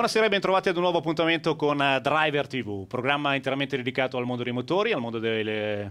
Buonasera e bentrovati ad un nuovo appuntamento con eh, Driver TV, programma interamente dedicato al mondo dei motori, al mondo delle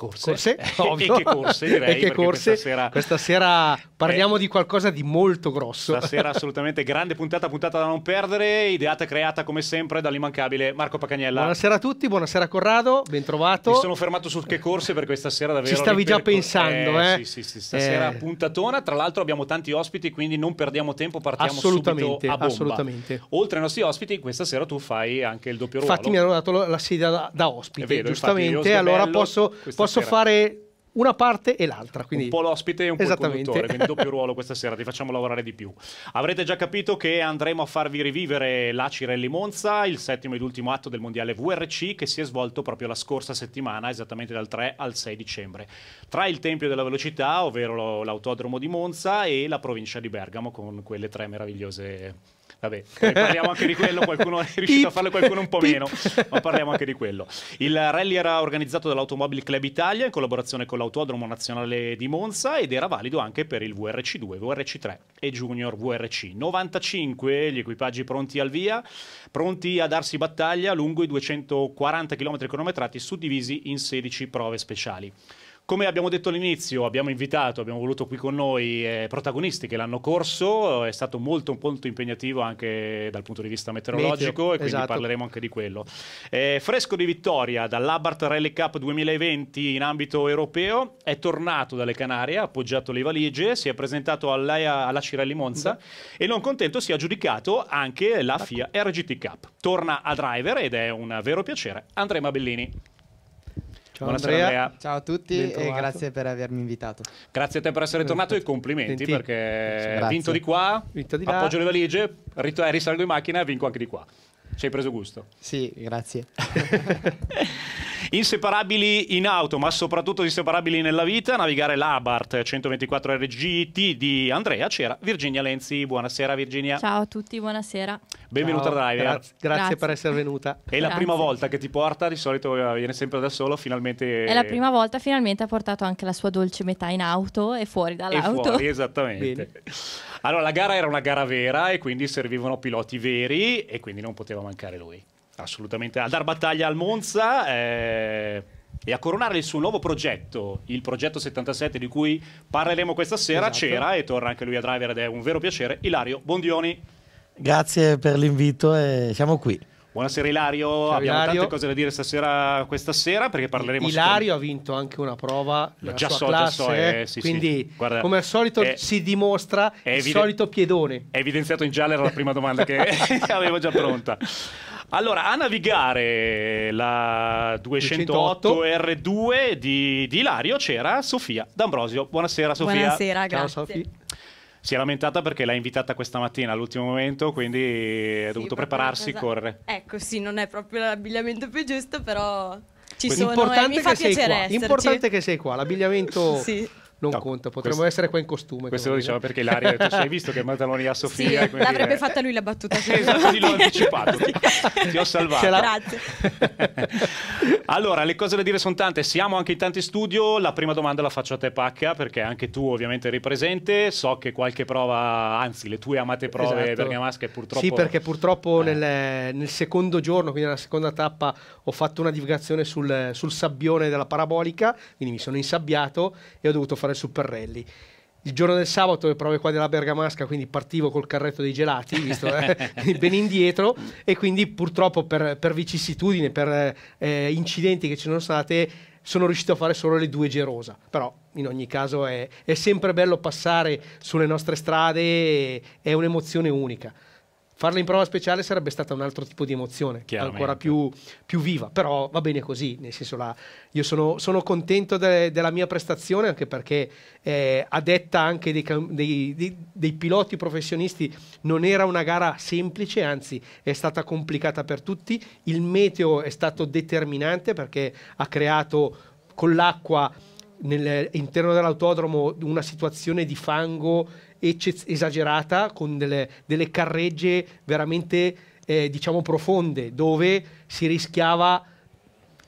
corse, corse ovvio. e che corse direi, e che corse. Questa sera... questa sera, parliamo eh. di qualcosa di molto grosso. Stasera assolutamente grande puntata, puntata da non perdere, ideata e creata come sempre dall'immancabile Marco Pacagnella. Buonasera a tutti, buonasera Corrado, ben trovato Mi sono fermato su che corse perché stasera davvero... Ci stavi già pensando, eh? eh. Sì, sì, sì, stasera eh. puntatona, tra l'altro abbiamo tanti ospiti quindi non perdiamo tempo, partiamo assolutamente, subito Assolutamente. Oltre ai nostri ospiti questa sera tu fai anche il doppio ruolo. Infatti mi hanno dato la sedia da, da ospite, vero, giustamente, allora posso, posso posso fare una parte e l'altra. Quindi... Un po' l'ospite e un po' il conduttore, quindi doppio ruolo questa sera, ti facciamo lavorare di più. Avrete già capito che andremo a farvi rivivere la Cirelli Monza, il settimo ed ultimo atto del Mondiale VRC che si è svolto proprio la scorsa settimana, esattamente dal 3 al 6 dicembre, tra il Tempio della Velocità, ovvero l'autodromo di Monza, e la provincia di Bergamo con quelle tre meravigliose Vabbè, eh, parliamo anche di quello, qualcuno è riuscito a farlo, qualcuno un po' meno, ma parliamo anche di quello. Il rally era organizzato dall'Automobile Club Italia in collaborazione con l'Autodromo Nazionale di Monza ed era valido anche per il VRC2, VRC3 e Junior VRC. 95 gli equipaggi pronti al via, pronti a darsi battaglia lungo i 240 km cronometrati suddivisi in 16 prove speciali. Come abbiamo detto all'inizio, abbiamo invitato, abbiamo voluto qui con noi eh, protagonisti che l'anno corso, è stato molto, molto impegnativo anche dal punto di vista meteorologico Meteo, e quindi esatto. parleremo anche di quello. Eh, fresco di vittoria dall'Abbart Rally Cup 2020 in ambito europeo, è tornato dalle Canarie, ha appoggiato le valigie, si è presentato alla, alla Cirelli Monza sì. e non contento si è aggiudicato anche la ecco. FIA RGT Cup. Torna a driver ed è un vero piacere. Andrea Mabellini. Ciao Buonasera Andrea. Andrea. Ciao a tutti Bentornato. e grazie per avermi invitato. Grazie a te per essere tornato e complimenti Senti. perché grazie. vinto di qua, vinto di là. appoggio le valigie, eh, risalgo in macchina e vinco anche di qua. Ci hai preso gusto? Sì, grazie. inseparabili in auto, ma soprattutto inseparabili nella vita, navigare l'Abart 124 RGT di Andrea c'era Virginia Lenzi. Buonasera Virginia. Ciao a tutti, buonasera. Benvenuta Ciao, a Driver. Grazie, grazie, grazie, per essere venuta. È grazie. la prima volta che ti porta, di solito eh, viene sempre da solo, finalmente... È la prima volta, finalmente ha portato anche la sua dolce metà in auto e fuori dall'auto. E fuori, esattamente. Bene. Allora, la gara era una gara vera e quindi servivano piloti veri e quindi non poteva mancare lui. Assolutamente. A dar battaglia al Monza eh, e a coronare il suo nuovo progetto, il progetto 77 di cui parleremo questa sera, esatto. c'era e torna anche lui a driver ed è un vero piacere. Ilario Bondioni. Grazie per l'invito e siamo qui. Buonasera Ilario, Ciao, abbiamo Ilario. tante cose da dire stasera, questa sera perché parleremo Ilario ha vinto anche una prova Lo già so, classe, già so, eh, sì, quindi sì. Guarda, come al solito è, eh, si dimostra il solito piedone. È evidenziato in giallo era la prima domanda che avevo già pronta. Allora, a navigare la 208, 208. R2 di, di Ilario c'era Sofia D'Ambrosio. Buonasera Sofia. Buonasera, Ciao, grazie. Sofia si è lamentata perché l'ha invitata questa mattina all'ultimo momento, quindi ha sì, dovuto prepararsi e correre. Ecco, sì, non è proprio l'abbigliamento più giusto, però ci sono importante e mi fa piacere qua. Esserci. Importante che sei qua, l'abbigliamento sì non no, conta, potremmo questo, essere qua in costume. Questo lo diciamo perché l'aria tu hai visto che Maddaloni ha Sofia. Sì, l'avrebbe eh. fatta lui la battuta. esatto, così l'ho anticipato. Sì. Ti ho salvato. Grazie. allora, le cose da dire sono tante, siamo anche in tanti studio, la prima domanda la faccio a te Pacca, perché anche tu ovviamente eri presente, so che qualche prova, anzi le tue amate prove esatto. bergamasche purtroppo... Sì, perché purtroppo eh. nel, nel, secondo giorno, quindi nella seconda tappa, ho fatto una divagazione sul, sul sabbione della parabolica, quindi mi sono insabbiato e ho dovuto fare fare il Super Rally. Il giorno del sabato le prove qua della Bergamasca, quindi partivo col carretto dei gelati, visto, eh? ben indietro, e quindi purtroppo per, per vicissitudine, per eh, incidenti che ci sono state, sono riuscito a fare solo le due Gerosa. Però in ogni caso è, è sempre bello passare sulle nostre strade, è un'emozione unica. Farla in prova speciale sarebbe stata un altro tipo di emozione, ancora più, più, viva, però va bene così, nel senso là, io sono, sono contento de, della mia prestazione anche perché eh, a detta anche dei, dei, dei, dei piloti professionisti non era una gara semplice, anzi è stata complicata per tutti, il meteo è stato determinante perché ha creato con l'acqua nell'interno eh, dell'autodromo una situazione di fango ecce- esagerata con delle, delle carregge veramente eh, diciamo profonde dove si rischiava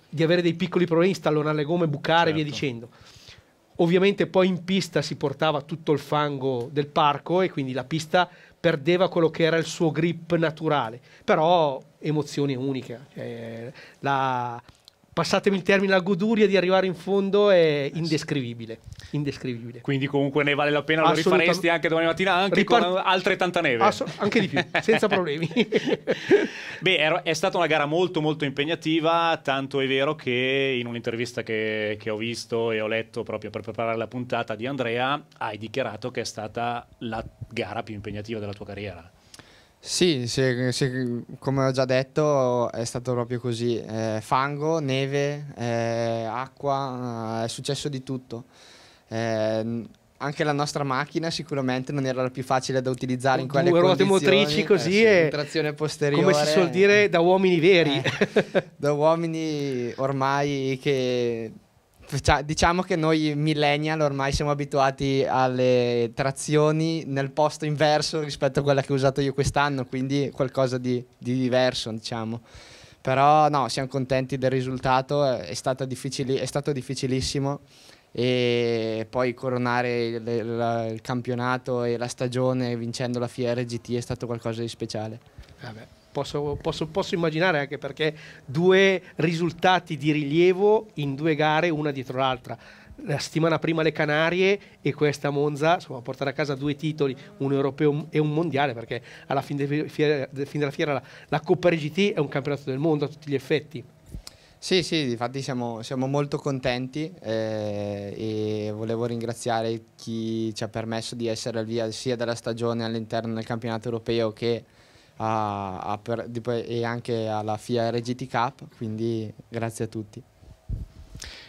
di avere dei piccoli problemi, stallonare le gomme, bucare e certo. via dicendo. Ovviamente poi in pista si portava tutto il fango del parco e quindi la pista perdeva quello che era il suo grip naturale, però emozioni uniche. Eh, la, passatemi il termine, la goduria di arrivare in fondo è eh, indescrivibile. indescrivibile. Quindi comunque ne vale la pena, lo rifaresti anche domani mattina, anche Ripart- con altrettanta neve. Asso- anche di più, senza problemi. Beh, è stata una gara molto molto impegnativa, tanto è vero che in un'intervista che, che ho visto e ho letto proprio per preparare la puntata di Andrea, hai dichiarato che è stata la gara più impegnativa della tua carriera. Sì, se, se, come ho già detto è stato proprio così, eh, fango, neve, eh, acqua, eh, è successo di tutto. Eh, anche la nostra macchina sicuramente non era la più facile da utilizzare Con in quelle due ruote motrici eh, così eh, sì, e trazione posteriore come si suol dire da uomini veri eh, da uomini ormai che cioè, diciamo che noi millennial ormai siamo abituati alle trazioni nel posto inverso rispetto a quella che ho usato io quest'anno, quindi qualcosa di, di diverso, diciamo. Però no, siamo contenti del risultato, è, difficili, è stato difficilissimo e poi coronare il, il, il, campionato e la stagione vincendo la FIA RGT è stato qualcosa di speciale. Vabbè. Posso, posso, posso, immaginare anche perché due risultati di rilievo in due gare, una dietro l'altra. La settimana prima le Canarie e questa Monza, insomma, portare a casa due titoli, un europeo e un mondiale, perché alla fine, fiera, fine della fiera la, la Coppa RGT è un campionato del mondo a tutti gli effetti. Sì, sì, infatti siamo, siamo molto contenti eh, e volevo ringraziare chi ci ha permesso di essere al via sia della stagione all'interno del campionato europeo che a, a per, e anche alla FIA RGT Cup, quindi grazie a tutti.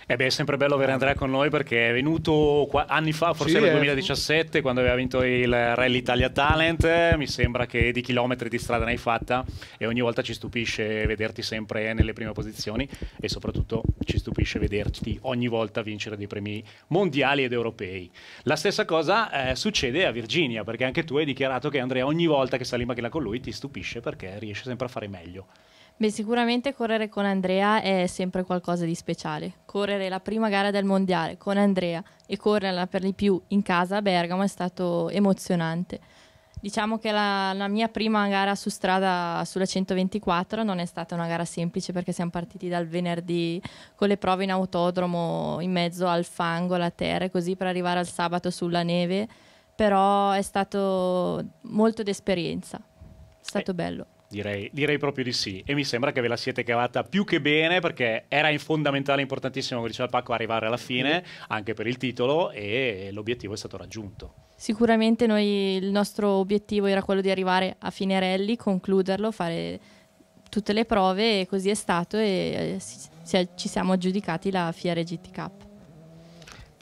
Eh beh, è sempre bello avere Andrea con noi perché è venuto qua, anni fa, forse sì, nel 2017, eh. quando aveva vinto il Rally Italia Talent. Mi sembra che di chilometri di strada ne hai fatta e ogni volta ci stupisce vederti sempre nelle prime posizioni e soprattutto ci stupisce vederti ogni volta vincere dei premi mondiali ed europei. La stessa cosa eh, succede a Virginia perché anche tu hai dichiarato che Andrea ogni volta che sali in macchina con lui ti stupisce perché riesce sempre a fare meglio. Beh, sicuramente correre con Andrea è sempre qualcosa di speciale. Correre la prima gara del mondiale con Andrea e correrla per di più in casa a Bergamo è stato emozionante. Diciamo che la, la mia prima gara su strada sulla 124 non è stata una gara semplice perché siamo partiti dal venerdì con le prove in autodromo in mezzo al fango, alla terra e così per arrivare al sabato sulla neve, però è stato molto d'esperienza, è stato eh. bello. Direi, direi, proprio di sì. E mi sembra che ve la siete cavata più che bene perché era fondamentale, importantissimo, come diceva Pacco, arrivare alla fine mm-hmm. anche per il titolo e l'obiettivo è stato raggiunto. Sicuramente noi, il nostro obiettivo era quello di arrivare a fine rally, concluderlo, fare tutte le prove e così è stato e eh, ci siamo aggiudicati la FIA GTK.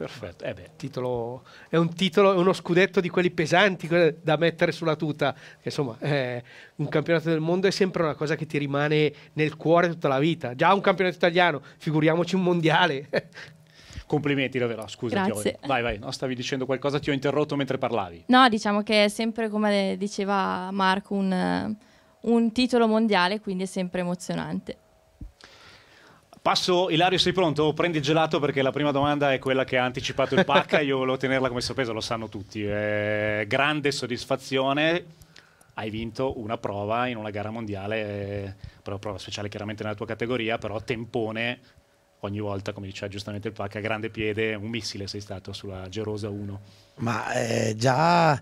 Perfetto. Eh beh, titolo, è un titolo, è uno scudetto di quelli pesanti da mettere sulla tuta. Insomma, eh, un campionato del mondo è sempre una cosa che ti rimane nel cuore tutta la vita. Già un campionato italiano, figuriamoci un mondiale. Complimenti davvero, scusa. Grazie. Vai, vai, no, stavi dicendo qualcosa, ti ho interrotto mentre parlavi. No, diciamo che è sempre, come diceva Marco, un, un titolo mondiale, quindi è sempre emozionante. Passo, Ilario, sei pronto? Prendi il gelato perché la prima domanda è quella che ha anticipato il pacca. Io volevo tenerla come sorpresa, lo sanno tutti. Eh, grande soddisfazione. Hai vinto una prova in una gara mondiale, eh, però prova speciale chiaramente nella tua categoria, però tempone ogni volta, come diceva giustamente il pacca, grande piede, un missile sei stato sulla Gerosa 1. Ma eh, già,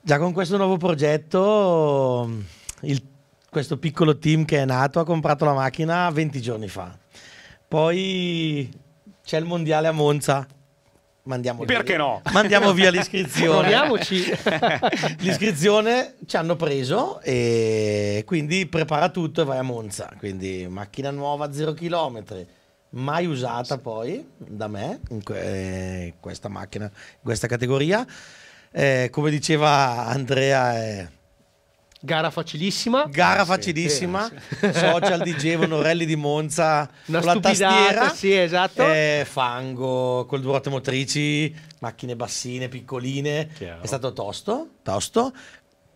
già con questo nuovo progetto il questo piccolo team che è nato ha comprato la macchina 20 giorni fa. Poi c'è il mondiale a Monza. Mandiamo Perché via. no? Mandiamo via l'iscrizione. l'iscrizione ci hanno preso e quindi prepara tutto e vai a Monza. Quindi macchina nuova, 0 km, mai usata poi da me, in que eh, questa macchina, in questa categoria. Eh, come diceva Andrea... Eh, Gara facilissima. Gara eh, facilissima. Sì, eh, Social dicevano Rally di Monza Una con la tastiera. Sì, esatto. Eh, fango, col ruote motrici, macchine bassine, piccoline. Chiaro. È stato tosto, tosto.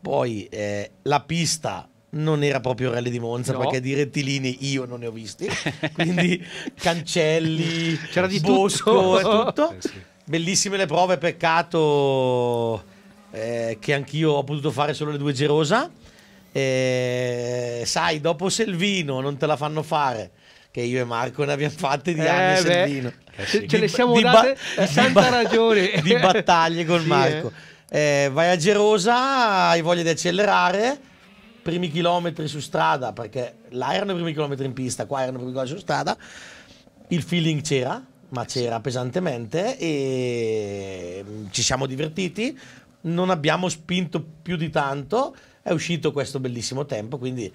Poi eh, la pista non era proprio rally di Monza no. perché di rettilini io non ne ho visti quindi cancelli c'era di bosco tutto, tutto. Sì, sì. bellissime le prove peccato eh, che anch'io ho potuto fare solo le due Gerosa. Eh, sai, dopo Selvino non te la fanno fare. Che io e Marco ne abbiamo fatte di eh anni beh, Selvino. Sì. Di, Ce le siamo di date eh, ba- santa ragione. Di battaglie con sì, Marco. Eh. Eh, vai a Gerosa, hai voglia di accelerare. Primi chilometri su strada, perché là erano i primi chilometri in pista, qua erano i primi chilometri su strada. Il feeling c'era, ma c'era pesantemente e mm, ci siamo divertiti non abbiamo spinto più di tanto, è uscito questo bellissimo tempo, quindi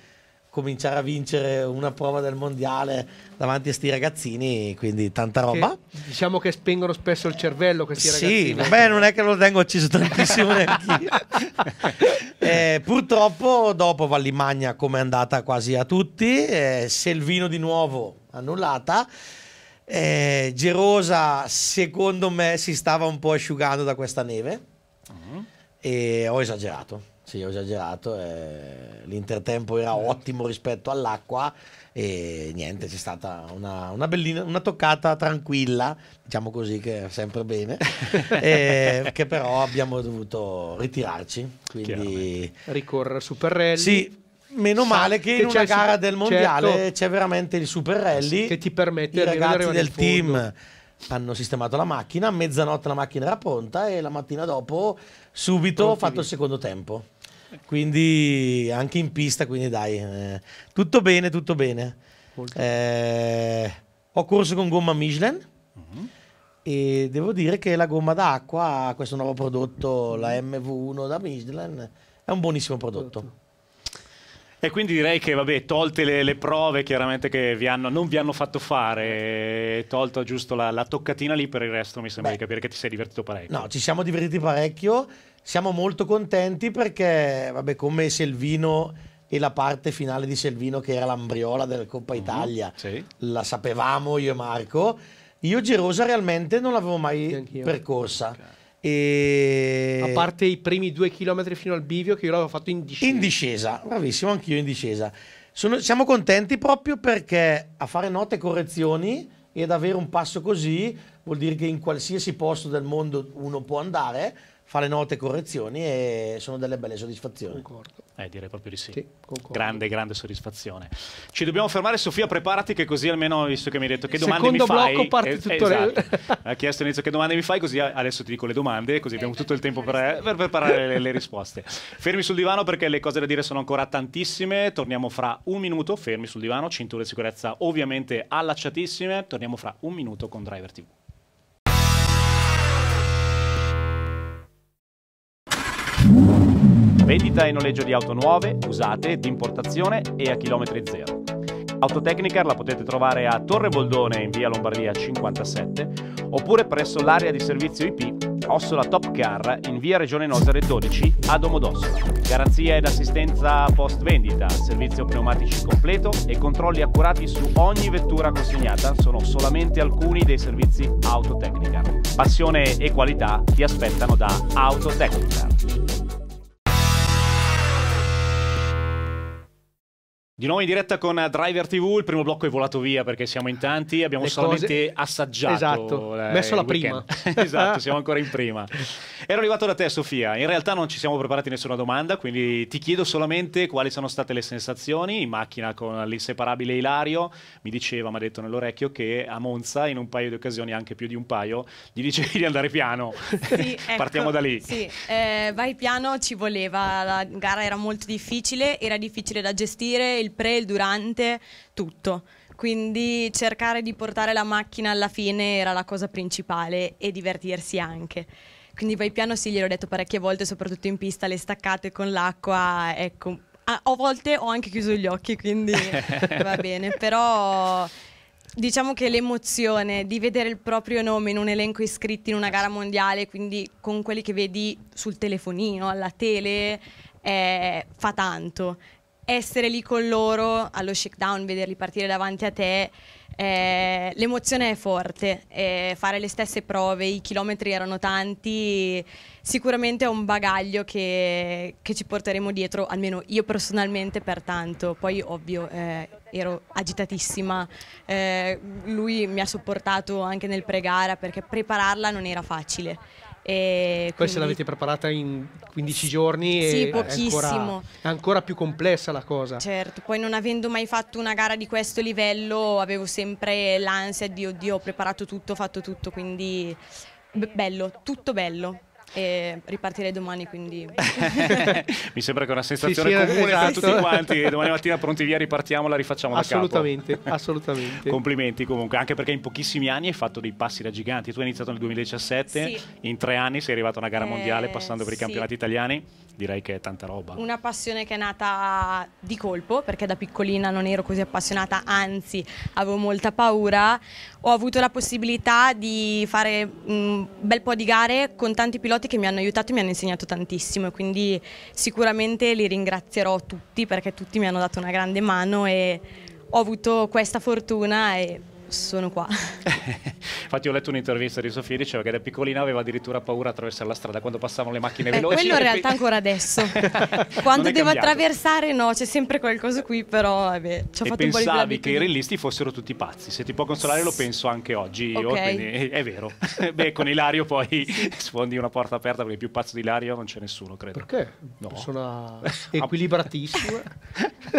cominciare a vincere una prova del mondiale davanti a sti ragazzini, quindi tanta roba. Che, diciamo che spengono spesso il cervello questi sì, ragazzini. Sì, vabbè, non è che lo tengo acceso tantissimo neanche eh, purtroppo dopo Vallimagna come è andata quasi a tutti, eh, Selvino di nuovo annullata. Eh, Gerosa secondo me si stava un po' asciugando da questa neve Mm. E ho esagerato. Sì, ho esagerato. Eh, l'intertempo era mm. ottimo rispetto all'acqua e niente, c'è stata una, una, bellina, una toccata tranquilla, diciamo così che è sempre bene, e, che però abbiamo dovuto ritirarci. Quindi... Ricorrere su Perrelli. Sì, meno Sa male che, che in una gara del mondiale certo. c'è veramente il Super eh Rally sì, che ti permette di ragazzi del team hanno sistemato la macchina, a mezzanotte la macchina era pronta e la mattina dopo subito ho fatto il secondo tempo. Quindi anche in pista, quindi dai, eh, tutto bene, tutto bene. Eh, ho corso con gomma Michelin uh mm-hmm. -huh. e devo dire che la gomma d'acqua, questo nuovo prodotto, la MV1 da Michelin, è un buonissimo prodotto. E quindi direi che, vabbè, tolte le, le prove chiaramente che vi hanno, non vi hanno fatto fare, tolta giusto la, la, toccatina lì, per il resto mi sembra Beh, di capire che ti sei divertito parecchio. No, ci siamo divertiti parecchio, siamo molto contenti perché, vabbè, come Selvino e la parte finale di Selvino che era l'ambriola della Coppa mhm, Italia, uh-huh, sì. la sapevamo io e Marco, io Gerosa realmente non l'avevo mai Anch'io. percorsa. Okay e... A parte i primi due chilometri fino al bivio che io l'avevo fatto in discesa. In discesa, bravissimo, anch'io in discesa. Sono, siamo contenti proprio perché a fare note e correzioni e ad avere un passo così vuol dire che in qualsiasi posto del mondo uno può andare fa le note correzioni e sono delle belle soddisfazioni. Concordo. Eh, direi proprio di sì. sì grande, grande soddisfazione. Ci dobbiamo fermare, Sofia, preparati che così almeno, visto che mi hai detto che domande Secondo mi fai... Secondo blocco parte tutto eh, esatto. Ha chiesto all'inizio che domande mi fai, così adesso ti dico le domande, così abbiamo tutto il tempo per, eh, per preparare le, le risposte. Fermi sul divano perché le cose da dire sono ancora tantissime, torniamo fra un minuto, fermi sul divano, cinture di sicurezza ovviamente allacciatissime, torniamo fra un minuto con Driver TV. Vendita e noleggio di auto nuove, usate, di importazione e a chilometri zero. Autotechnicar la potete trovare a Torre Boldone in via Lombardia 57 oppure presso l'area di servizio IP Ossola Top Car in via Regione Nosere 12 a Domodossola. Garanzia ed assistenza post vendita, servizio pneumatici completo e controlli accurati su ogni vettura consegnata sono solamente alcuni dei servizi Autotechnicar. Passione e qualità ti aspettano da Autotechnicar. Di nuovo in diretta con Driver TV, il primo blocco è volato via perché siamo in tanti, abbiamo Le solamente cose... assaggiato. Esatto, le... Eh, messo la prima. esatto, siamo ancora in prima. Ero arrivato da te Sofia, in realtà non ci siamo preparati nessuna domanda, quindi ti chiedo solamente quali sono state le sensazioni in macchina con l'inseparabile Ilario. Mi diceva, mi ha detto nell'orecchio, che a Monza in un paio di occasioni, anche più di un paio, gli dicevi di andare piano. Sì, ecco, Partiamo da lì. Sì, eh, vai piano, ci voleva, la gara era molto difficile, era difficile da gestire il pre, il durante, tutto. Quindi cercare di portare la macchina alla fine era la cosa principale e divertirsi anche. Quindi vai piano sì, gliel'ho detto parecchie volte, soprattutto in pista, le staccate con l'acqua, ecco. A, a volte ho anche chiuso gli occhi, quindi va bene, però diciamo che l'emozione di vedere il proprio nome in un elenco iscritti in una gara mondiale, quindi con quelli che vedi sul telefonino, alla tele, eh, fa tanto essere lì con loro allo shakedown, vederli partire davanti a te, eh, l'emozione è forte, eh, fare le stesse prove, i chilometri erano tanti, sicuramente è un bagaglio che, che ci porteremo dietro, almeno io personalmente per tanto, poi ovvio eh, ero agitatissima, eh, lui mi ha sopportato anche nel pre pregara perché prepararla non era facile. E Questa quindi... l'avete preparata in 15 giorni sì, e pochissimo. È ancora, è ancora più complessa la cosa. Certo, poi non avendo mai fatto una gara di questo livello avevo sempre l'ansia di oddio ho preparato tutto, ho fatto tutto, quindi bello, tutto bello e ripartirei domani quindi mi sembra che è una sensazione sì, sì, comune esatto. per tutti quanti domani mattina pronti via ripartiamo la rifacciamo assolutamente, da capo assolutamente complimenti comunque anche perché in pochissimi anni hai fatto dei passi da giganti tu hai iniziato nel 2017 sì. in tre anni sei arrivato a una gara eh, mondiale passando per i campionati italiani direi che è tanta roba. Una passione che è nata di colpo, perché da piccolina non ero così appassionata, anzi avevo molta paura. Ho avuto la possibilità di fare un mm, bel po' di gare con tanti piloti che mi hanno aiutato e mi hanno insegnato tantissimo, quindi sicuramente li ringrazierò tutti perché tutti mi hanno dato una grande mano e ho avuto questa fortuna e sono qua. Infatti ho letto un'intervista di Sofia, diceva che da piccolina aveva addirittura paura a attraversare la strada quando passavano le macchine eh, veloci. Quello in realtà ancora adesso. quando devo cambiato. attraversare no, c'è sempre qualcosa qui, però vabbè, ci ho e fatto un po' di pensavi che i realisti fossero tutti pazzi. Se ti può consolare lo penso anche oggi okay. quindi eh, è, vero. Beh, con Ilario poi sfondi una porta aperta perché più pazzo di Ilario non c'è nessuno, credo. Perché? No. Persona equilibratissima.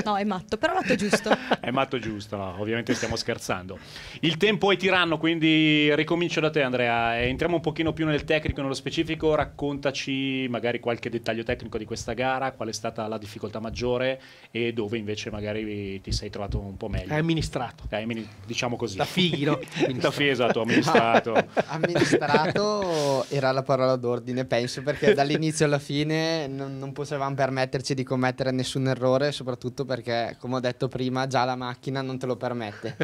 no, è matto, però matto giusto. è matto giusto, no, ovviamente stiamo scherzando. Il tempo è tiranno, quindi ricomincio da te Andrea. Eh, entriamo un pochino più nel tecnico, nello specifico, raccontaci magari qualche dettaglio tecnico di questa gara, qual è stata la difficoltà maggiore e dove invece magari ti sei trovato un po' meglio. Hai amministrato. Hai, diciamo così. Da fighi, no? da fighi, esatto, amministrato. amministrato era la parola d'ordine, penso, perché dall'inizio alla fine non, non potevamo permetterci di commettere nessun errore, soprattutto perché, come ho detto prima, già la macchina non te lo permette.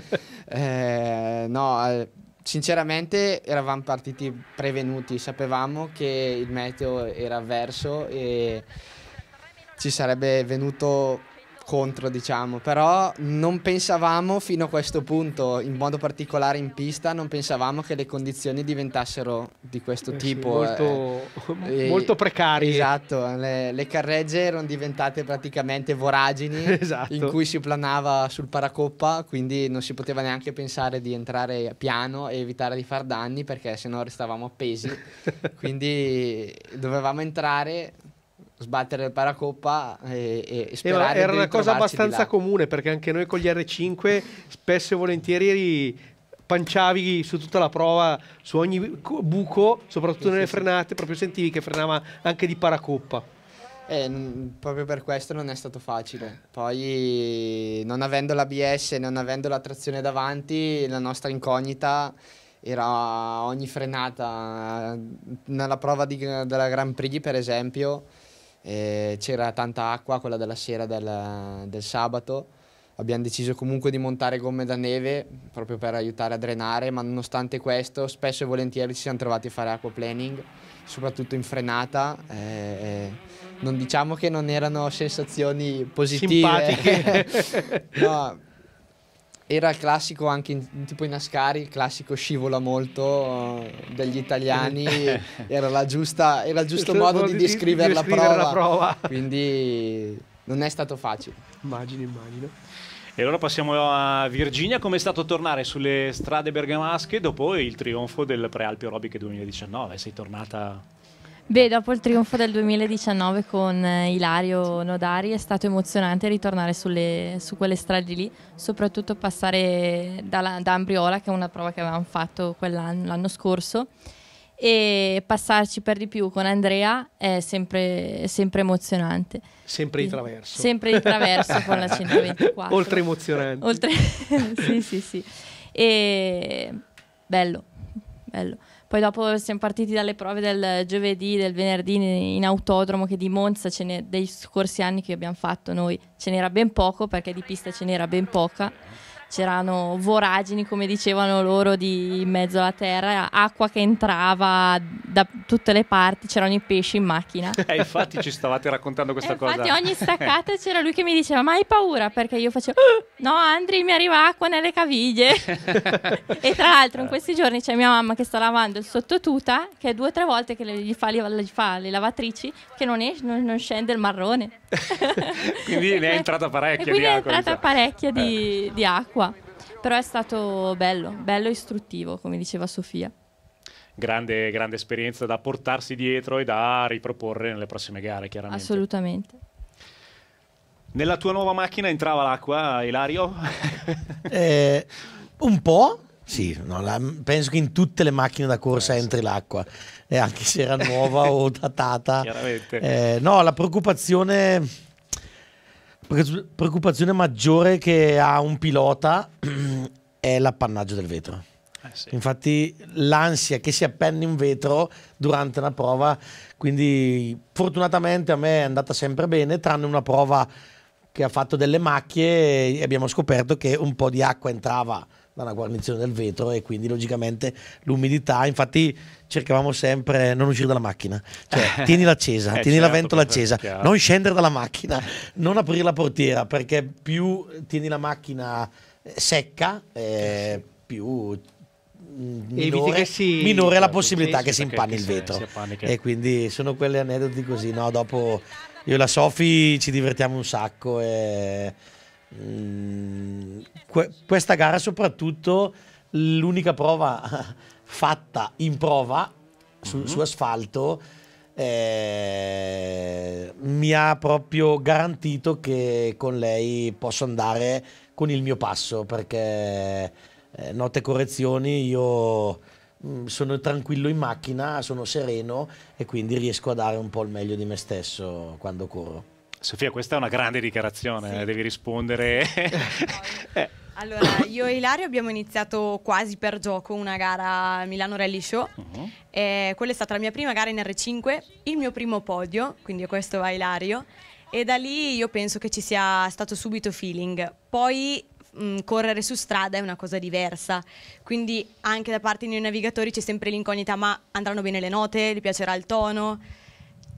Eh, Eh, no, eh, sinceramente eravamo partiti prevenuti, sapevamo che il meteo era avverso e ci sarebbe venuto contro, diciamo, però non pensavamo fino a questo punto, in modo particolare in pista, non pensavamo che le condizioni diventassero di questo eh tipo. Sì, molto, eh, molto precarie. Esatto, le, le, carregge erano diventate praticamente voragini esatto. in cui si planava sul paracoppa, quindi non si poteva neanche pensare di entrare piano e evitare di far danni perché sennò restavamo appesi. quindi dovevamo entrare sbattere il paracoppa e, e, e era una cosa abbastanza comune perché anche noi con gli R5 spesso e volentieri panciavi su tutta la prova su ogni buco soprattutto sì, nelle sì, frenate sì. proprio sentivi che frenava anche di paracoppa eh, proprio per questo non è stato facile. Poi, non avendo l'ABS e non avendo la trazione davanti, la nostra incognita era ogni frenata. Nella prova di, della Grand Prix, per esempio, eh, c'era tanta acqua, quella della sera del, del, sabato. Abbiamo deciso comunque di montare gomme da neve proprio per aiutare a drenare, ma nonostante questo spesso e volentieri ci siamo trovati a fare aquaplaning, soprattutto in frenata. Eh, eh, non diciamo che non erano sensazioni positive. Simpatiche. no, era il classico anche in, tipo in Ascari, il classico scivola molto uh, degli italiani, era, giusta, era, il giusto modo di, di descrivere, di, la, prova, la prova. Quindi non è stato facile. Immagino, immagino. E allora passiamo a Virginia, come è stato tornare sulle strade bergamasche dopo il trionfo del Prealpi Aerobic 2019? Sei tornata Beh, dopo il trionfo del 2019 con eh, Ilario Nodari è stato emozionante ritornare sulle, su quelle strade lì, soprattutto passare da, da Ambriola, che è una prova che avevamo fatto l'anno scorso, e passarci per di più con Andrea è sempre, sempre emozionante. Sempre di traverso. Sempre di traverso con la 124. Oltre emozionante. Oltre... sì, sì, sì. E... Bello, bello. Poi dopo siamo partiti dalle prove del giovedì, del venerdì in autodromo, che di Monza ce n'è, dei scorsi anni che abbiamo fatto noi ce n'era ben poco, perché di pista ce n'era ben poca c'erano voragini, come dicevano loro, di mezzo alla terra, acqua che entrava da tutte le parti, c'erano i pesci in macchina. Eh, infatti ci stavate raccontando questa eh, cosa. Infatti ogni staccata c'era lui che mi diceva "Ma hai paura?" perché io facevo ah, "No, Andri, mi arriva acqua nelle caviglie". e tra l'altro in questi giorni c'è mia mamma che sta lavando il sottotuta, che è due o tre volte che gli fa, gli fa le lavatrici che non, esce, non, non scende il marrone. quindi ne è entrata parecchia di acqua. È entrata parecchia di, di acqua però è stato bello, bello e istruttivo, come diceva Sofia. Grande, grande esperienza da portarsi dietro e da riproporre nelle prossime gare, chiaramente. Assolutamente. Nella tua nuova macchina entrava l'acqua, Ilario? eh, un po', sì, no, la, penso che in tutte le macchine da corsa eh, entri l'acqua, eh, anche se era nuova o datata. Eh, no, la preoccupazione, preoccupazione maggiore che ha un pilota è l'appannaggio del vetro. Eh sì. Infatti l'ansia che si appende un vetro durante una prova, quindi fortunatamente a me è andata sempre bene, tranne una prova che ha fatto delle macchie e abbiamo scoperto che un po' di acqua entrava dalla guarnizione del vetro e quindi logicamente l'umidità, infatti cercavamo sempre non uscire dalla macchina, cioè tieni l'accesa, eh, tieni certo, la ventola accesa, non scendere dalla macchina, non aprire la portiera perché più tieni la macchina secca, eh, più mm, minore, si... minore la possibilità che si impanni che il vetro. e quindi sono quelle aneddoti così, no? Dopo io e la Sofi ci divertiamo un sacco e... Mh, mm, que questa gara soprattutto l'unica prova fatta in prova su, mm -hmm. su asfalto eh, mi ha proprio garantito che con lei posso andare con il mio passo perché eh, note correzioni io mm, sono tranquillo in macchina, sono sereno e quindi riesco a dare un po' il meglio di me stesso quando corro. Sofia, questa è una grande dichiarazione, sì. devi rispondere. Allora, io e Ilario abbiamo iniziato quasi per gioco una gara Milano Rally Show. Uh -huh. Eh, quella è stata la mia prima gara in R5, il mio primo podio, quindi questo va Ilario e da lì io penso che ci sia stato subito feeling. Poi mh, correre su strada è una cosa diversa, quindi anche da parte dei navigatori c'è sempre l'incognita ma andranno bene le note, gli piacerà il tono.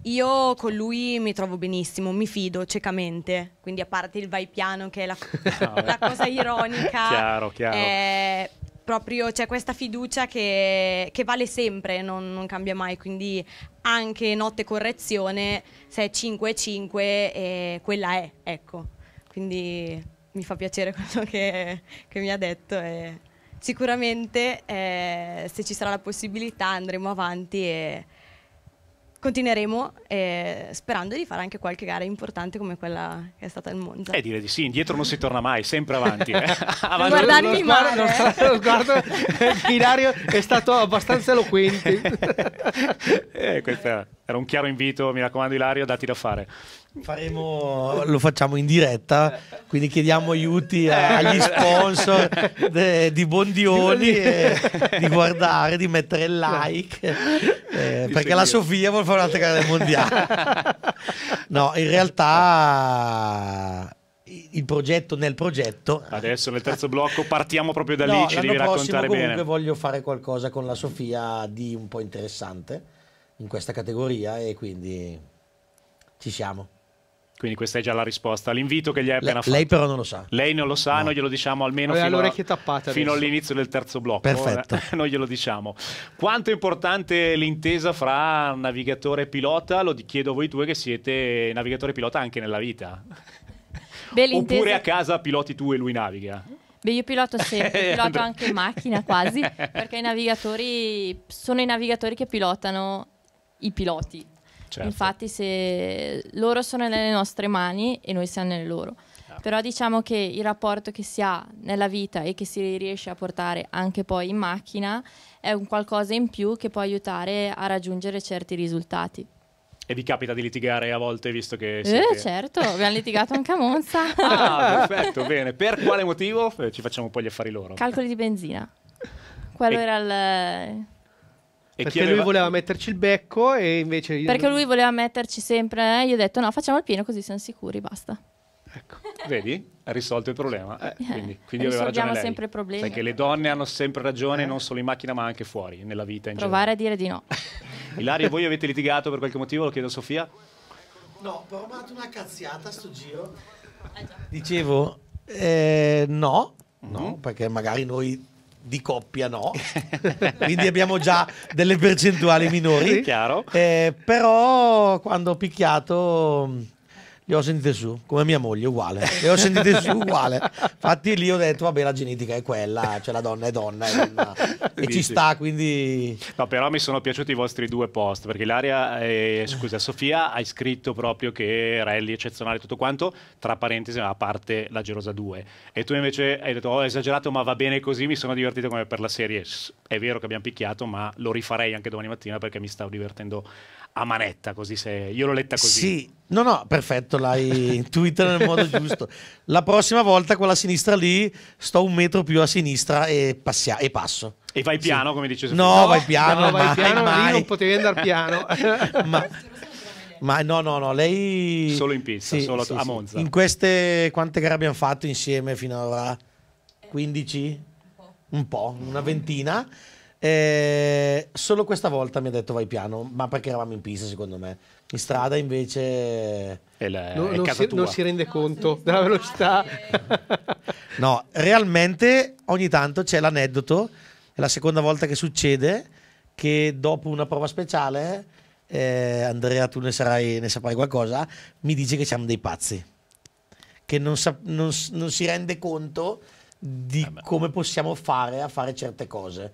Io con lui mi trovo benissimo, mi fido ciecamente, quindi a parte il vai piano che è la, no, la cosa ironica, chiaro, chiaro. È proprio c'è questa fiducia che, che vale sempre, non, non, cambia mai, quindi anche notte correzione, se è 5 e 5 eh, quella è, ecco. Quindi mi fa piacere quello che, che mi ha detto e sicuramente eh, se ci sarà la possibilità andremo avanti e continueremo eh, sperando di fare anche qualche gara importante come quella che è stata il Monza. Eh, dire di sì, indietro non si torna mai, sempre avanti. Eh. avanti. Guardarmi lo, male. Lo sguardo, lo sguardo di eh, è stato abbastanza eloquente. eh, questo era un chiaro invito, mi raccomando Ilario, dati da fare. Faremo, lo facciamo in diretta, quindi chiediamo aiuti agli sponsor de, di Bondioli e, di guardare, di mettere il like, eh, perché la Sofia vuole fare un'altra gara del mondiale. No, in realtà il progetto nel progetto. Adesso nel terzo blocco partiamo proprio da lì, no, ci devi raccontare comunque voglio fare qualcosa con la Sofia di un po' interessante in questa categoria e quindi ci siamo. Quindi questa è già la risposta L'invito che gli hai appena lei, fatto. Lei però non lo sa. Lei non lo sa, no. noi glielo diciamo almeno fino, a, fino all'inizio del terzo blocco. Perfetto. noi glielo diciamo. Quanto è importante l'intesa fra navigatore e pilota? Lo chiedo a voi due che siete navigatore e pilota anche nella vita. Beh, Oppure a casa piloti tu e lui naviga. Beh, io piloto sempre, piloto anche in macchina quasi, perché i navigatori sono i navigatori che pilotano i piloti. Certo. Infatti se loro sono nelle nostre mani e noi siamo nelle loro. Ah. Però diciamo che il rapporto che si ha nella vita e che si riesce a portare anche poi in macchina è un qualcosa in più che può aiutare a raggiungere certi risultati. E vi capita di litigare a volte visto che eh, siete... Eh certo, abbiamo litigato anche a Monza. ah, perfetto, bene. Per quale motivo? Eh, ci facciamo poi gli affari loro. Calcoli di benzina. Quello e... era il e perché aveva... lui voleva metterci il becco e invece... Perché lui voleva metterci sempre, eh? io ho detto no, facciamo il pieno così siamo sicuri, basta. Ecco. Vedi? Ha risolto il problema. Eh, eh quindi quindi aveva ragione lei. sempre problemi. perché le donne hanno sempre ragione, eh. non solo in macchina ma anche fuori, nella vita in Provare generale. a dire di no. Ilaria, voi avete litigato per qualche motivo? Lo chiedo a Sofia. No, ho provato una cazziata sto giro. Dicevo, no, eh, no, mm-hmm. perché magari noi di coppia no, quindi abbiamo già delle percentuali minori. Sì, chiaro. Eh, però quando ho picchiato le ho sentite su, come mia moglie, uguale. Le ho sentite su, uguale. Infatti lì ho detto, vabbè, la genetica è quella, cioè la donna è donna, è donna. e ci sta, quindi... No, però mi sono piaciuti i vostri due post, perché l'aria, e, eh, scusa, Sofia hai scritto proprio che rally eccezionale tutto quanto, tra parentesi, a parte la Gerosa 2. E tu invece hai detto, ho oh, esagerato, ma va bene così, mi sono divertito come per la serie. È vero che abbiamo picchiato, ma lo rifarei anche domani mattina perché mi stavo divertendo a manetta, così se... Io l'ho letta così. Sì, no, no, perfetto giusto, l'hai intuita nel modo giusto. La prossima volta con la sinistra lì sto un metro più a sinistra e, passia- e passo. E vai piano, sì. come dice No, no vai piano, no, vai mai, piano, mai. non potevi andare piano. ma, ma, no, no, no, lei... Solo in pista, sì, solo sì, a Monza. In queste, quante gare abbiamo fatto insieme finora? 15? Eh, un po', una ventina. Eh, solo questa volta mi ha detto vai piano, ma perché eravamo in pista secondo me. In strada invece... È la, no, è non, si, non, si, rende no, conto della velocità. no, realmente ogni tanto c'è l'aneddoto, è la seconda volta che succede, che dopo una prova speciale, eh, Andrea tu ne, sarai, ne, saprai qualcosa, mi dice che siamo dei pazzi, che non, sa, non, non si rende conto di Vabbè. Eh come possiamo fare a fare certe cose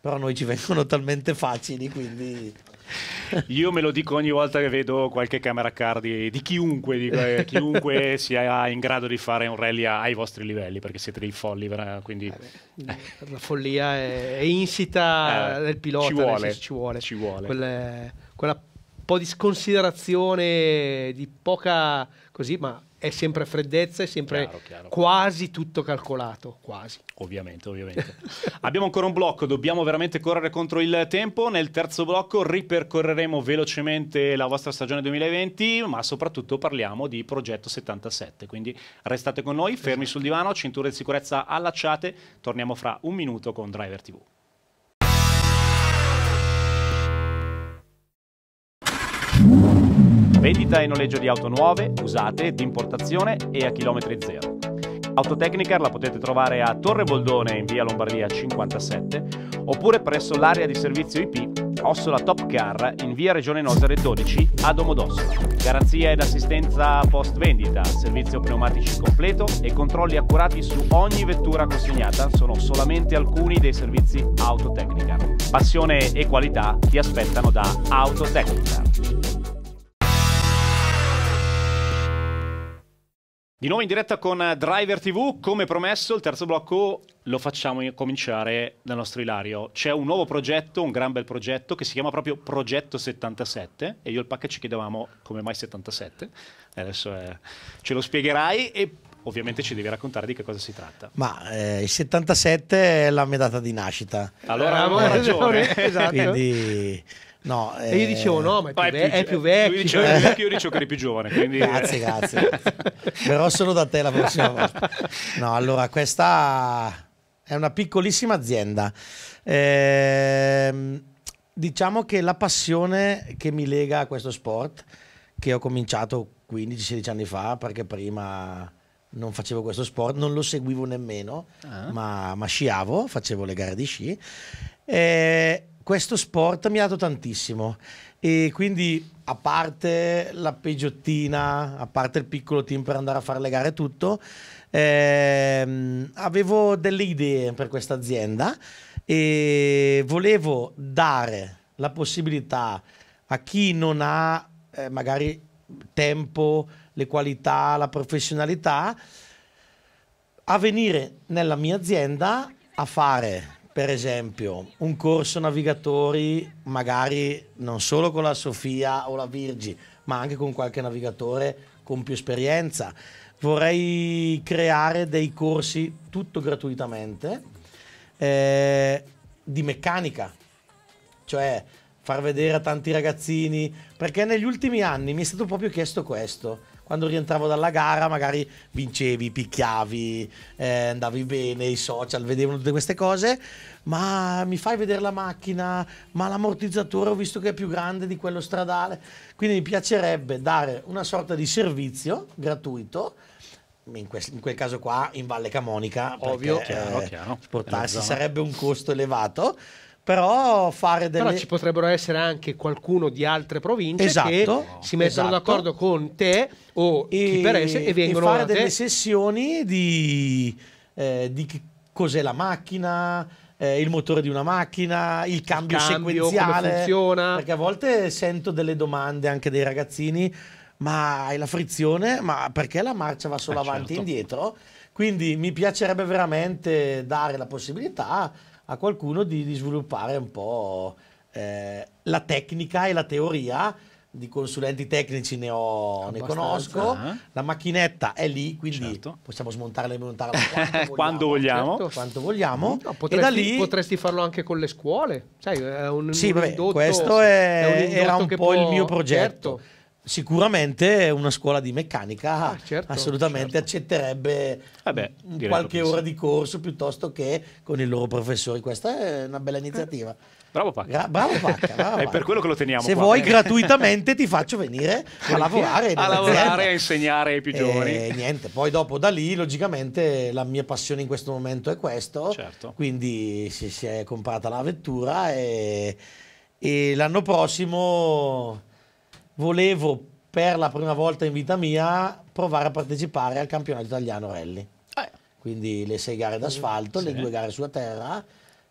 però a noi ci vengono talmente facili, quindi... Io me lo dico ogni volta che vedo qualche camera card di, di chiunque, dico, eh, chiunque sia in grado di fare un rally ai vostri livelli, perché siete dei folli, quindi... Eh, la follia è, è insita eh, nel pilota, ci vuole, senso, ci vuole. Ci vuole. Quelle, quella po' di sconsiderazione, di poca così, ma è sempre freddezza, è sempre chiaro, chiaro. quasi tutto calcolato, quasi. Ovviamente, ovviamente. Abbiamo ancora un blocco, dobbiamo veramente correre contro il tempo. Nel terzo blocco ripercorreremo velocemente la vostra stagione 2020, ma soprattutto parliamo di progetto 77. Quindi restate con noi, fermi esatto. sul divano, cinture di sicurezza allacciate. Torniamo fra un minuto con Driver TV. Vendita e noleggio di auto nuove, usate, di importazione e a chilometri zero. Autotechnicar la potete trovare a Torre Boldone in via Lombardia 57 oppure presso l'area di servizio IP Ossola Top Car in via Regione Nosere 12 a Domodossola. Garanzia ed assistenza post vendita, servizio pneumatici completo e controlli accurati su ogni vettura consegnata sono solamente alcuni dei servizi Autotechnicar. Passione e qualità ti aspettano da Autotechnicar. Di nuovo in diretta con Driver TV, come promesso il terzo blocco lo facciamo cominciare dal nostro Ilario. C'è un nuovo progetto, un gran bel progetto che si chiama proprio Progetto 77 e io e il Pacca ci chiedevamo come mai 77, adesso eh, ce lo spiegherai e ovviamente ci devi raccontare di che cosa si tratta. Ma eh, il 77 è la mia data di nascita. Allora ah, avevo ragione. esatto. Quindi No, E io dicevo: eh, no, ma è più, è più, è più vecchio. Lui diceva, eh. io dicevo che eri più giovane. Quindi... grazie, grazie. Però sono da te la prossima volta. No, allora, questa è una piccolissima azienda. Ehm, diciamo che la passione che mi lega a questo sport, che ho cominciato 15-16 anni fa, perché prima non facevo questo sport, non lo seguivo nemmeno, ah. ma, ma, sciavo, facevo le gare di sci. E eh, questo sport mi ha dato tantissimo e quindi a parte la peggiottina, a parte il piccolo team per andare a fare le gare e tutto, ehm, avevo delle idee per questa azienda e volevo dare la possibilità a chi non ha eh, magari tempo, le qualità, la professionalità, a venire nella mia azienda a fare per esempio, un corso navigatori, magari non solo con la Sofia o la Virgi, ma anche con qualche navigatore con più esperienza. Vorrei creare dei corsi tutto gratuitamente eh, di meccanica, cioè far vedere a tanti ragazzini, perché negli ultimi anni mi è stato proprio chiesto questo quando rientravo dalla gara magari vincevi, picchiavi, eh, andavi bene, i social vedevano tutte queste cose, ma mi fai vedere la macchina, ma l'ammortizzatore ho visto che è più grande di quello stradale, quindi mi piacerebbe dare una sorta di servizio gratuito in, quel caso qua in Valle Camonica, ovvio, perché, chiaro, eh, chiaro. sarebbe un costo elevato, però fare delle... Però ci potrebbero essere anche qualcuno di altre province esatto, che si mettono esatto. d'accordo con te o e, chi per essere e vengono a fare delle sessioni di, eh, di cos'è la macchina, eh, il motore di una macchina, il cambio, il cambio sequenziale. funziona. Perché a volte sento delle domande anche dei ragazzini, ma hai la frizione? Ma perché la marcia va solo ah, avanti certo. e indietro? Quindi mi piacerebbe veramente dare la possibilità a qualcuno di, di sviluppare un po' eh, la tecnica e la teoria di consulenti tecnici ne, ho, ne conosco. Eh. La macchinetta è lì, quindi certo. possiamo smontarla e montarla quando vogliamo. Quando vogliamo. Certo. Quanto vogliamo. No, potresti, e da lì... potresti farlo anche con le scuole. Sai, è un, sì, un vabbè, indotto, questo è, è un era un po' può... il mio progetto. Certo sicuramente una scuola di meccanica ah, certo, assolutamente certo. accetterebbe Vabbè, eh qualche ora di corso piuttosto che con i loro professori. Questa è una bella eh. iniziativa. Bravo Pacca. Gra- bravo Pacca. Bravo è per quello che lo teniamo. Se qua, vuoi, eh. gratuitamente ti faccio venire a lavorare. a lavorare, a insegnare ai più giovani. E niente, poi dopo da lì, logicamente, la mia passione in questo momento è questo. Certo. Quindi si, si è comprata la vettura e, e l'anno prossimo volevo per la prima volta in vita mia provare a partecipare al campionato italiano rally. Ah, ecco. Quindi le sei gare d'asfalto, sì. le due gare sulla terra,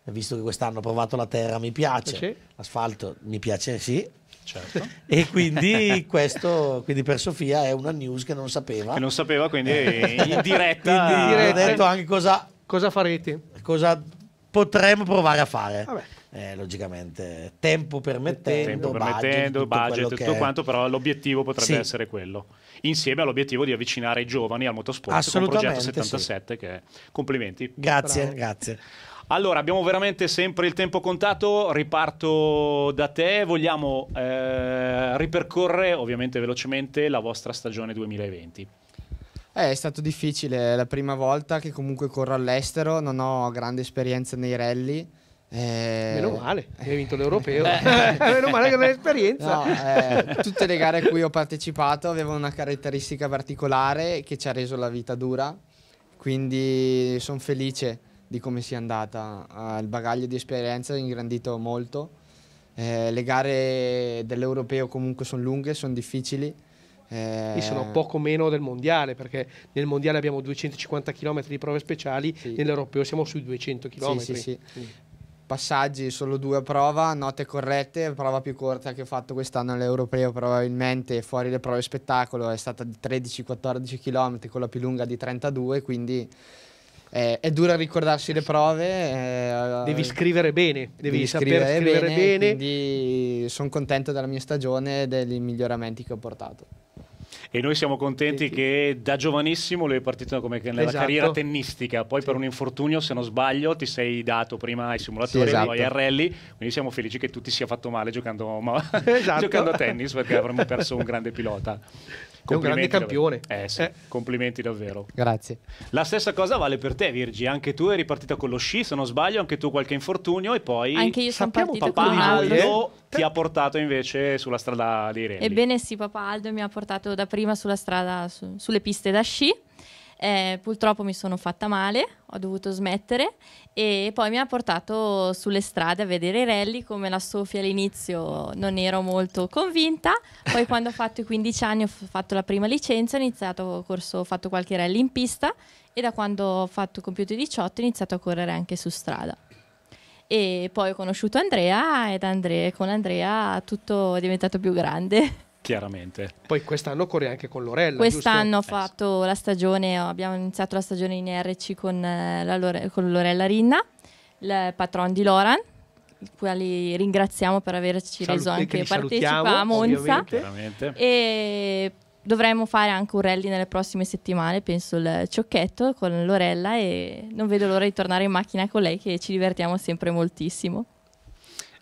visto che quest'anno ho provato la terra, mi piace, sì. l'asfalto mi piace sì. Certo. E quindi questo, quindi per Sofia è una news che non sapeva. Che non sapeva, quindi in diretta. quindi diretta. ho detto anche cosa... Cosa farete? Cosa potremmo provare a fare. Vabbè eh, logicamente tempo permettendo, tempo permettendo budget, tutto, budget, tutto quanto, però l'obiettivo potrebbe sì. essere quello. Insieme all'obiettivo di avvicinare i giovani al motorsport con Progetto 77 sì. che è... complimenti. Grazie, Bravo. grazie. Allora, abbiamo veramente sempre il tempo contato, riparto da te, vogliamo eh, ripercorrere ovviamente velocemente la vostra stagione 2020. Eh, è stato difficile, è la prima volta che comunque corro all'estero, non ho grande esperienza nei rally, eh, Meno male, hai vinto l'europeo. Eh. Meno male che non hai esperienza. No, eh, tutte le gare a cui ho partecipato avevano una caratteristica particolare che ci ha reso la vita dura, quindi sono felice di come sia andata. Uh, il bagaglio di esperienza è ingrandito molto. Eh, le gare dell'europeo comunque sono lunghe, sono difficili. Eh... E sono poco meno del mondiale, perché nel mondiale abbiamo 250 km di prove speciali, sì. nell'europeo siamo sui 200 km. Sì, sì, sì passaggi, solo due a prova, note corrette, prova più corta che ho fatto quest'anno all'Europeo probabilmente, fuori le prove spettacolo, è stata di 13-14 km, con la più lunga di 32, quindi eh, è dura ricordarsi le prove. Eh, devi scrivere bene, devi, devi saper scrivere, scrivere bene, bene. Quindi sono contento della mia stagione e dei miglioramenti che ho portato e noi siamo contenti sì, sì. che da giovanissimo lui è partito come nella esatto. carriera tennistica, poi sì. per un infortunio se non sbaglio ti sei dato prima ai simulatori, esatto. poi al rally, quindi siamo felici che tu ti sia fatto male giocando, ma, esatto. giocando a tennis perché avremmo perso un grande pilota. È un grande campione. Eh, sì. eh. Complimenti davvero. Grazie. La stessa cosa vale per te, Virgi. Anche tu eri ripartita con lo sci, se non sbaglio, anche tu qualche infortunio e poi anche io sono sappiamo papà Aldo eh? ti ha portato invece sulla strada di rally. Ebbene sì, papà Aldo mi ha portato da prima sulla strada, su, sulle piste da sci eh, purtroppo mi sono fatta male, ho dovuto smettere e poi mi ha portato sulle strade a vedere i rally, come la Sofia all'inizio non ero molto convinta, poi quando ho fatto i 15 anni ho fatto la prima licenza, ho iniziato corso, ho fatto qualche rally in pista e da quando ho fatto compiuto i 18 ho iniziato a correre anche su strada e poi ho conosciuto Andrea e Andrea, con Andrea tutto è diventato più grande chiaramente. Poi quest'anno corri anche con Lorella. Quest'anno ho eh, fatto la stagione, abbiamo iniziato la stagione in RC con, eh, Lore, con Lorella Rinna, il patron di Loran, quali ringraziamo per averci Salut- reso anche partecipa a Monza. E dovremmo fare anche un rally nelle prossime settimane, penso il ciocchetto con Lorella e non vedo l'ora di tornare in macchina con lei che ci divertiamo sempre moltissimo.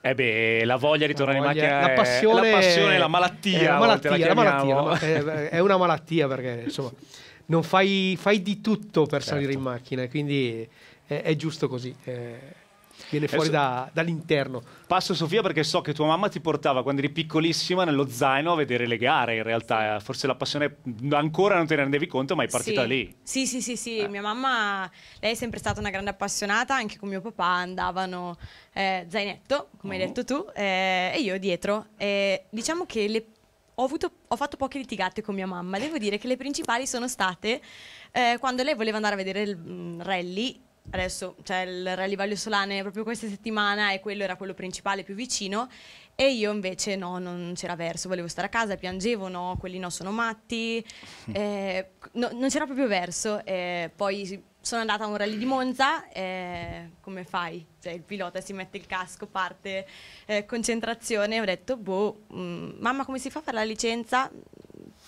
Eh beh, la voglia di tornare voglia, in macchina, la passione, la, passione, la malattia, è, la malattia, la malattia è, è una malattia perché insomma non fai, fai di tutto per certo. salire in macchina, quindi è, è giusto così. Eh, viene fuori da, dall'interno. Passo Sofia perché so che tua mamma ti portava quando eri piccolissima nello zaino a vedere le gare in realtà, forse la passione ancora non te ne rendevi conto ma è partita sì. lì. Sì, sì, sì, sì. Eh. mia mamma, lei è sempre stata una grande appassionata, anche con mio papà andavano eh, zainetto, come mm. hai detto tu, eh, e io dietro. diciamo che le ho, avuto, ho, fatto poche litigate con mia mamma. Devo dire che le principali sono state eh, quando lei voleva andare a vedere il mm, rally adesso cioè il Rally Valle Solane proprio questa settimana e quello era quello principale più vicino e io invece no, non c'era verso, volevo stare a casa, piangevo, no, quelli no sono matti, eh, no, non c'era proprio verso, eh, poi sono andata a un rally di Monza, eh, come fai? Cioè, il pilota si mette il casco, parte, eh, concentrazione, ho detto, boh, mh, mm, mamma come si fa a fare la licenza?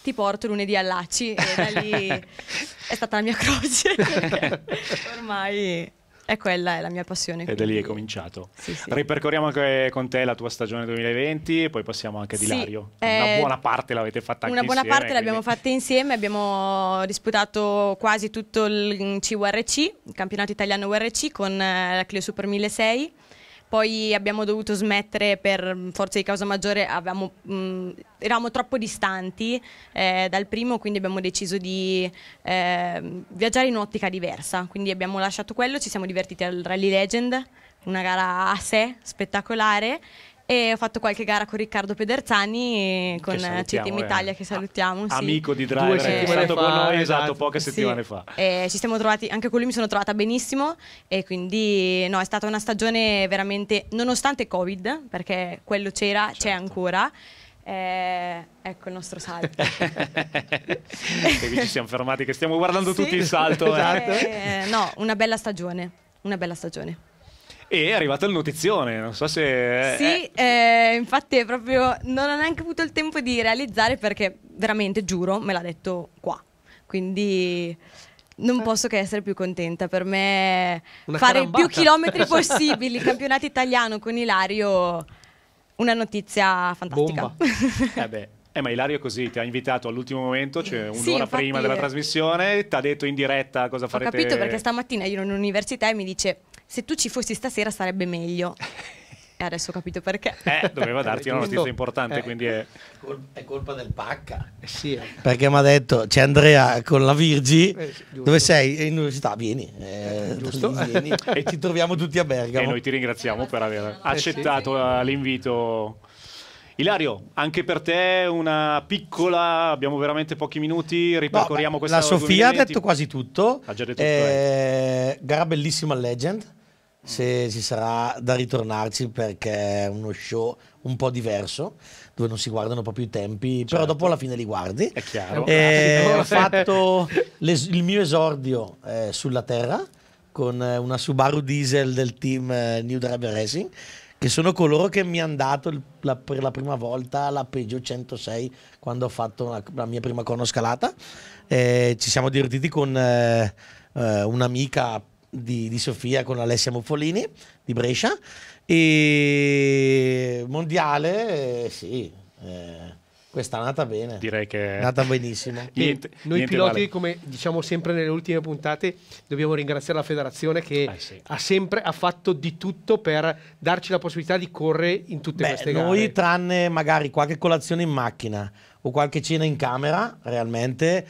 ti porto lunedì a all'ACI e da lì è stata la mia croce ormai è quella è la mia passione. E da lì è cominciato. Sì, sì. Ripercorriamo anche con te la tua stagione 2020 e poi passiamo anche ad Ilario. Sì, eh, una eh, buona parte l'avete fatta insieme. Una buona parte l'abbiamo fatta insieme, abbiamo disputato quasi tutto il CURC, il campionato italiano URC con eh, la Clio Super 1600 poi abbiamo dovuto smettere per mm, forza di causa maggiore, avevamo, mh, mm, eravamo troppo distanti eh, dal primo, quindi abbiamo deciso di eh, viaggiare in un'ottica diversa, quindi abbiamo lasciato quello, ci siamo divertiti al Rally Legend, una gara a sé, spettacolare e ho fatto qualche gara con Riccardo Pederzani con CTM eh. Italia che salutiamo. Sì. Amico di Driver, Due è stato con noi esatto, esatto. poche settimane sì. fa. E ci siamo trovati, anche con lui mi sono trovata benissimo e quindi no, è stata una stagione veramente, nonostante Covid, perché quello c'era, certo. c'è ancora. Eh, ecco il nostro salto. e qui ci siamo fermati, che stiamo guardando sì. tutti il salto. Eh. Eh, esatto. Eh, no, una bella stagione, una bella stagione. E è arrivata la notizione, non so se... Sì, eh, infatti proprio non ho neanche avuto il tempo di realizzare perché veramente, giuro, me l'ha detto qua. Quindi non eh. posso che essere più contenta. Per me una fare carambata. più chilometri possibili, il campionato italiano con Ilario, una notizia fantastica. Bomba. eh beh. Eh, ma Ilario così ti ha invitato all'ultimo momento, cioè un'ora sì, prima della trasmissione, ti ha detto in diretta cosa farete. Ho capito perché stamattina ero in università e mi dice se tu ci fossi stasera sarebbe meglio. E adesso ho capito perché. Eh, doveva darti una notizia importante, eh, quindi è... è... colpa del pacca. Eh sì, eh. perché mi ha detto, c'è Andrea con la Virgi, eh, dove sei? In università, vieni. Eh, giusto. Vieni. e ti troviamo tutti a Bergamo. E noi ti ringraziamo per aver accettato sì. l'invito. Ilario, anche per te una piccola, abbiamo veramente pochi minuti, ripercorriamo no, questa La Sofia ha detto quasi tutto. Ha già detto tutto. Eh, Gara bellissima Legend se ci sarà da ritornarci perché è uno show un po' diverso dove non si guardano proprio i tempi certo. però dopo alla fine li guardi è chiaro eh, ho fatto il mio esordio eh, sulla terra con eh, una Subaru Diesel del team eh, New Driver Racing che sono coloro che mi hanno dato il, la, per la prima volta la Peugeot 106 quando ho fatto la, la mia prima cronoscalata eh, ci siamo divertiti con eh, un'amica di, di Sofia con Alessia Muffolini di Brescia. E mondiale, eh, sì. Eh, questa è nata bene. Direi che è nata benissimo. niente, noi niente piloti, vale. come diciamo sempre nelle ultime puntate, dobbiamo ringraziare la federazione che eh sì. ha sempre ha fatto di tutto per darci la possibilità di correre in tutte Beh, queste gare. Noi, tranne magari qualche colazione in macchina o qualche cena in camera, realmente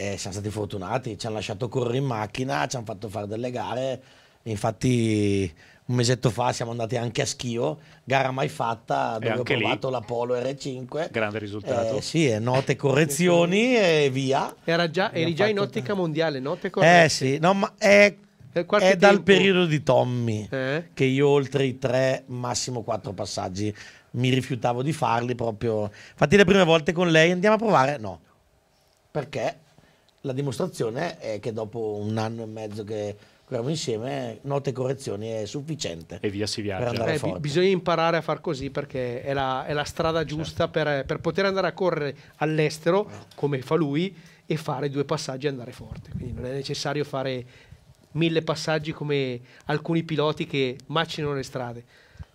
e siamo stati fortunati, ci hanno lasciato correre in macchina, ci hanno fatto fare delle gare, infatti un mesetto fa siamo andati anche a Schio, gara mai fatta, dove ho provato lì. la Polo R5. Grande eh, risultato. Eh, sì, note correzioni e via. Già, eri già in ottica mondiale, note eh, correzioni. Eh sì, no, ma è, è dal periodo di Tommy eh? che io oltre i tre, massimo quattro passaggi mi rifiutavo di farli proprio. Infatti le prime volte con lei andiamo a provare? No. Perché la dimostrazione è che dopo un anno e mezzo che giochiamo insieme, note e correzioni è sufficiente. E via si viaggia. Eh, forte. bisogna imparare a far così perché è la, è la strada certo. giusta certo. per, per, poter andare a correre all'estero, ah. come fa lui, e fare due passaggi e andare forte. Quindi non è necessario fare mille passaggi come alcuni piloti che macinano le strade.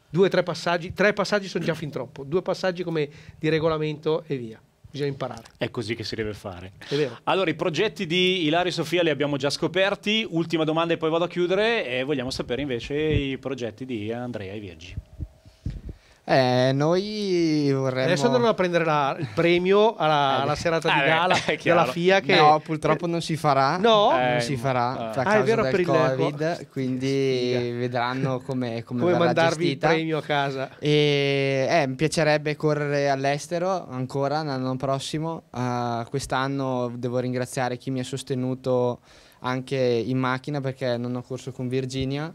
Due o tre passaggi, tre passaggi sono già fin troppo, due passaggi come di regolamento e via bisogna imparare. È così che si deve fare. È vero. Allora, i progetti di Ilario e Sofia li abbiamo già scoperti. Ultima domanda e poi vado a chiudere e vogliamo sapere invece i progetti di Andrea e Virgi. Eh, noi vorremmo. Adesso andranno a prendere la, il premio alla, eh, alla serata di gala della FIA. Che... No, purtroppo non si farà. No, eh, eh, non si farà a ah, è vero per il COVID. Quindi Sfiga. vedranno come, come, come mandarvi gestita. il premio a casa. E, mi piacerebbe correre all'estero ancora l'anno prossimo. Uh, quest'anno devo ringraziare chi mi ha sostenuto anche in macchina perché non ho corso con Virginia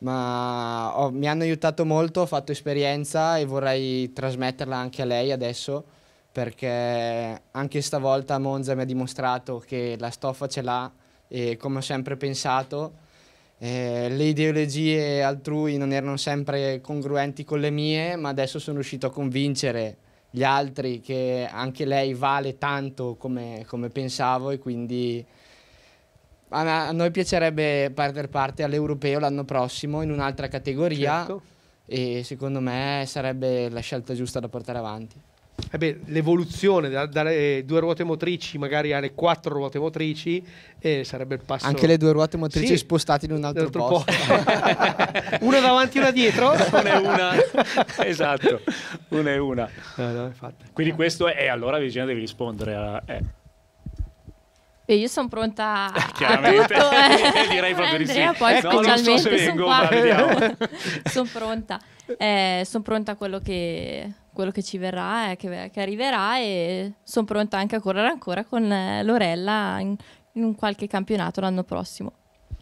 ma ho, mi hanno aiutato molto, ho fatto esperienza e vorrei trasmetterla anche a lei adesso perché anche stavolta Monza mi ha dimostrato che la stoffa ce l'ha e come ho sempre pensato eh, le ideologie altrui non erano sempre congruenti con le mie ma adesso sono riuscito a convincere gli altri che anche lei vale tanto come, come pensavo e quindi a, noi piacerebbe prendere parte all'Europeo l'anno prossimo in un'altra categoria certo. e secondo me sarebbe la scelta giusta da portare avanti. Eh l'evoluzione dalle due ruote motrici magari alle quattro ruote motrici eh, sarebbe il passo anche le due ruote motrici sì, spostate in un altro, altro posto, posto. una davanti e una dietro una e una esatto una e una no, no, quindi questo è allora Virginia devi rispondere a, eh. E io sono pronta a eh, Chiaramente, tutto, eh. direi proprio di sì. Poi eh, no, non so se sono pronta. Eh, sono pronta a quello che, quello che ci verrà, eh, che, che, arriverà e sono pronta anche a correre ancora con Lorella in, in qualche campionato l'anno prossimo.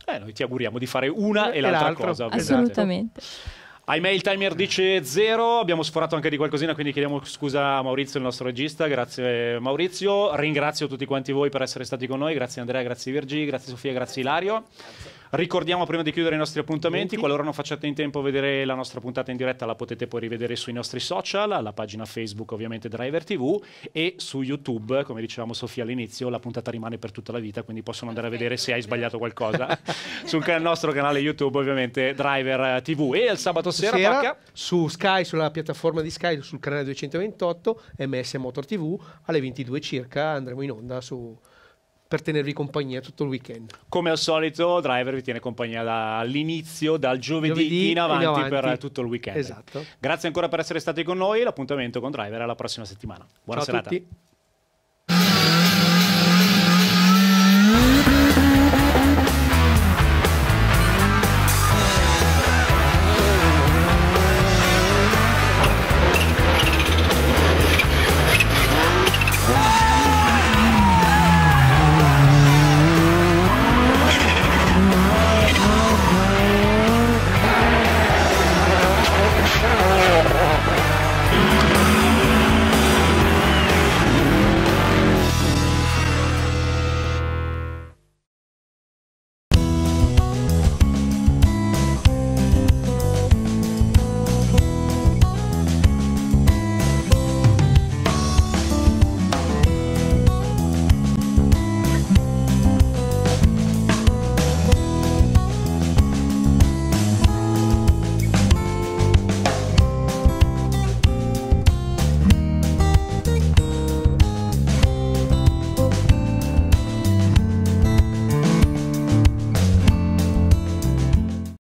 Eh, noi ti auguriamo di fare una e, e l'altra, l'altra cosa. Esatto. Assolutamente. Esatto. Ahimè il timer dice zero. abbiamo sforato anche di qualcosina, quindi chiediamo scusa a Maurizio, il nostro regista, grazie Maurizio, ringrazio tutti quanti voi per essere stati con noi, grazie Andrea, grazie Virgi, grazie Sofia, grazie Ilario. Grazie. Ricordiamo prima di chiudere i nostri appuntamenti, qualora non facciate in tempo a vedere la nostra puntata in diretta la potete poi rivedere sui nostri social, la pagina Facebook ovviamente Driver TV e su YouTube, come dicevamo Sofia all'inizio, la puntata rimane per tutta la vita, quindi possono andare a vedere se hai sbagliato qualcosa sul can nostro canale YouTube ovviamente Driver TV e il sabato sera, sera su Sky, sulla piattaforma di Sky, sul canale 228 MS Motor TV alle 22 circa andremo in onda su per tenervi compagnia tutto il weekend. Come al solito, Driver vi tiene compagnia dall'inizio, dal giovedì, giovedì in, avanti in, avanti per tutto il weekend. Esatto. Grazie ancora per essere stati con noi. L'appuntamento con Driver alla prossima settimana. Buona Ciao serata.